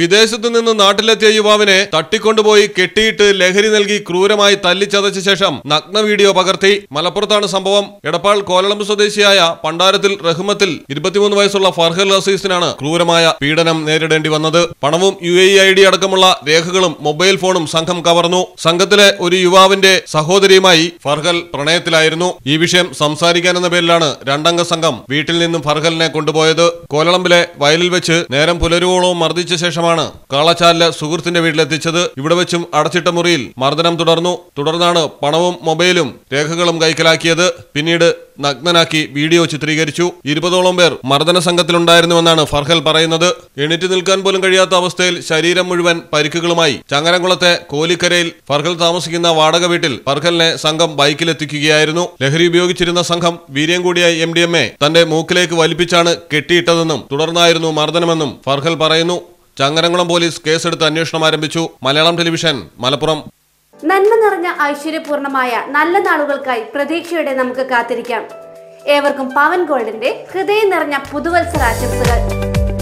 വിദേശത്തു നിന്ന് നാട്ടിലെത്തിയ യുവാവിനെ തട്ടിക്കൊണ്ടുപോയി കെട്ടിയിട്ട് ലഹരി നൽകി ക്രൂരമായി തല്ലിച്ചതച്ച ശേഷം നഗ്ന വീഡിയോ പകർത്തി മലപ്പുറത്താണ് സംഭവം എടപ്പാൾ കോലളം സ്വദേശിയായ പണ്ടാരത്തിൽ റഹ്മത്തിൽ ഇരുപത്തിമൂന്ന് വയസ്സുള്ള ഫർഹൽ അസീസിനാണ് ക്രൂരമായ പീഡനം നേരിടേണ്ടി വന്നത് പണവും യു ഐ അടക്കമുള്ള രേഖകളും മൊബൈൽ ഫോണും സംഘം കവർന്നു സംഘത്തിലെ ഒരു യുവാവിന്റെ സഹോദരിയുമായി ഫർഹൽ പ്രണയത്തിലായിരുന്നു ഈ വിഷയം സംസാരിക്കാനെന്ന പേരിലാണ് രണ്ടംഗ സംഘം വീട്ടിൽ നിന്നും ഫർഹലിനെ കൊണ്ടുപോയത് കോലളമ്പിലെ വയലിൽ വെച്ച് നേരം പുലരുവോളവും മർദ്ദിച്ച ശേഷം സംഘമാണ് കാളച്ചാലില് സുഹൃത്തിന്റെ വീട്ടിലെത്തിച്ചത് ഇവിടെ വെച്ചും അടച്ചിട്ട മുറിയിൽ മർദ്ദനം തുടർന്നു തുടർന്നാണ് പണവും മൊബൈലും രേഖകളും കൈക്കലാക്കിയത് പിന്നീട് നഗ്നനാക്കി വീഡിയോ ചിത്രീകരിച്ചു ഇരുപതോളം പേർ മർദ്ദന സംഘത്തിലുണ്ടായിരുന്നുവെന്നാണ് ഫർഹൽ പറയുന്നത് എണീറ്റ് നിൽക്കാൻ പോലും കഴിയാത്ത അവസ്ഥയിൽ ശരീരം മുഴുവൻ പരിക്കുകളുമായി ചങ്ങരംകുളത്തെ കോലിക്കരയിൽ ഫർഹൽ താമസിക്കുന്ന വാടക വീട്ടിൽ ഫർഹലിനെ സംഘം ബൈക്കിലെത്തിക്കുകയായിരുന്നു ലഹരി ഉപയോഗിച്ചിരുന്ന സംഘം വീര്യം കൂടിയ എം ഡി എം എ തന്റെ മൂക്കിലേക്ക് വലിപ്പിച്ചാണ് കെട്ടിയിട്ടതെന്നും തുടർന്നായിരുന്നു മർദ്ദനമെന്നും ഫർഹൽ പറയുന്നു ചങ്ങരംകുളം പോലീസ് കേസെടുത്ത് അന്വേഷണം ആരംഭിച്ചു മലയാളം ടെലിവിഷൻ മലപ്പുറം നന്മ നിറഞ്ഞ ഐശ്വര്യപൂർണമായ നല്ല നാളുകൾക്കായി പ്രതീക്ഷയുടെ നമുക്ക് കാത്തിരിക്കാം ഏവർക്കും പവൻ ഗോൾഡിന്റെ ഹൃദയം നിറഞ്ഞ പുതുവത്സരാശംസകൾ